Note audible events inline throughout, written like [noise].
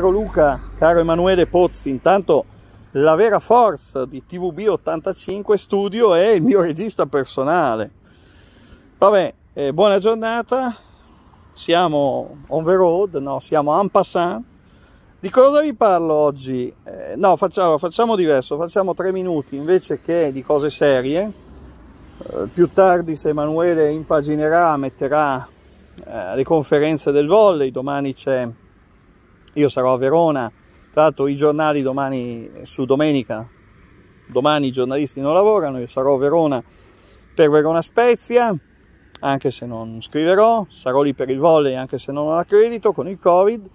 Caro Luca, caro Emanuele Pozzi, intanto la vera forza di TVB 85 Studio è il mio regista personale. Vabbè, eh, buona giornata, siamo on the road, no, siamo en passant. Di cosa vi parlo oggi? Eh, no, facciamo, facciamo, diverso, facciamo tre minuti invece che di cose serie. Eh, più tardi, se Emanuele impaginerà, metterà eh, le conferenze del volley, domani c'è io sarò a Verona, tra l'altro i giornali domani su domenica, domani i giornalisti non lavorano, io sarò a Verona per Verona Spezia, anche se non scriverò, sarò lì per il volley anche se non ho l'accredito con il Covid,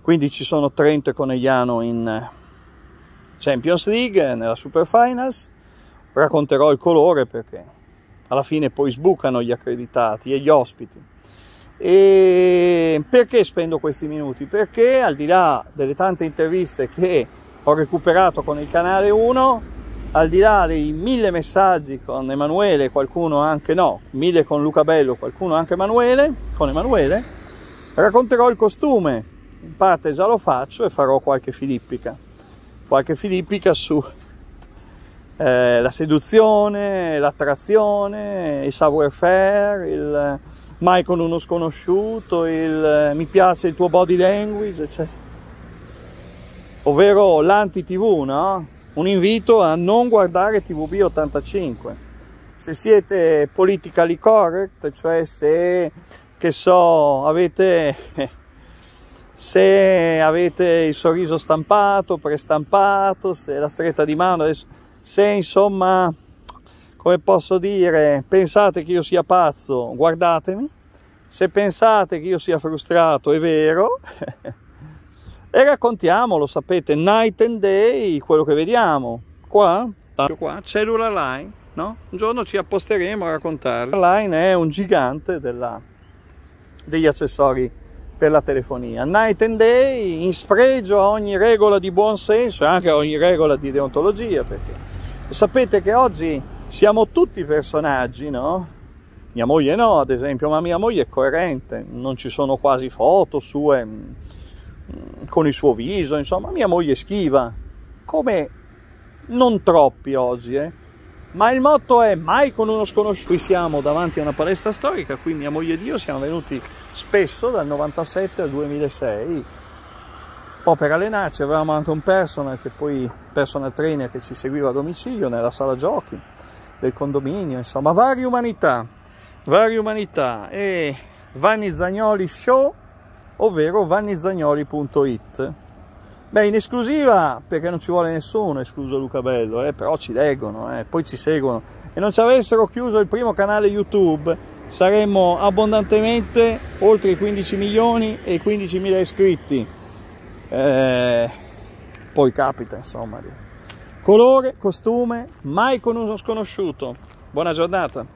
quindi ci sono Trento e Conegliano in eh, Champions League, eh, nella Super Finals, racconterò il colore perché alla fine poi sbucano gli accreditati e gli ospiti. E perché spendo questi minuti? Perché al di là delle tante interviste che ho recuperato con il canale 1, al di là dei mille messaggi con Emanuele, qualcuno anche no, mille con Luca Bello, qualcuno anche Emanuele, con Emanuele, racconterò il costume. In parte già lo faccio e farò qualche filippica. Qualche filippica su eh, la seduzione, l'attrazione, il savoir-faire, il mai con uno sconosciuto, il mi piace il tuo body language, eccetera. Ovvero l'anti-TV, no? Un invito a non guardare TVB 85. Se siete politically correct, cioè se, che so, avete... [laughs] se avete il sorriso stampato, prestampato, se la stretta di mano, adesso se insomma, come posso dire, pensate che io sia pazzo, guardatemi, se pensate che io sia frustrato, è vero, [laughs] e raccontiamo, lo sapete, night and day, quello che vediamo, qua, qua cellula line, no? Un giorno ci apposteremo a raccontarlo. Line è un gigante della, degli accessori per la telefonia. Night and day in spregio a ogni regola di buon senso e anche a ogni regola di deontologia, perché Sapete che oggi siamo tutti personaggi, no? Mia moglie no, ad esempio, ma mia moglie è coerente, non ci sono quasi foto sue mm, mm, con il suo viso, insomma, mia moglie schiva, come non troppi oggi, eh? Ma il motto è mai con uno sconosciuto. Qui siamo davanti a una palestra storica, qui mia moglie ed io siamo venuti spesso dal 97 al 2006 po' per allenarci, avevamo anche un personal che poi personal trainer che ci seguiva a domicilio nella sala giochi del condominio, insomma, varie umanità, varie umanità e Vanni Zagnoli Show, ovvero vannizagnoli.it. Beh, in esclusiva perché non ci vuole nessuno, escluso Luca Bello, eh, però ci leggono, eh, poi ci seguono. E non ci avessero chiuso il primo canale YouTube, saremmo abbondantemente oltre i 15 milioni e i 15 mila iscritti eh, poi capita insomma colore costume mai con uso sconosciuto buona giornata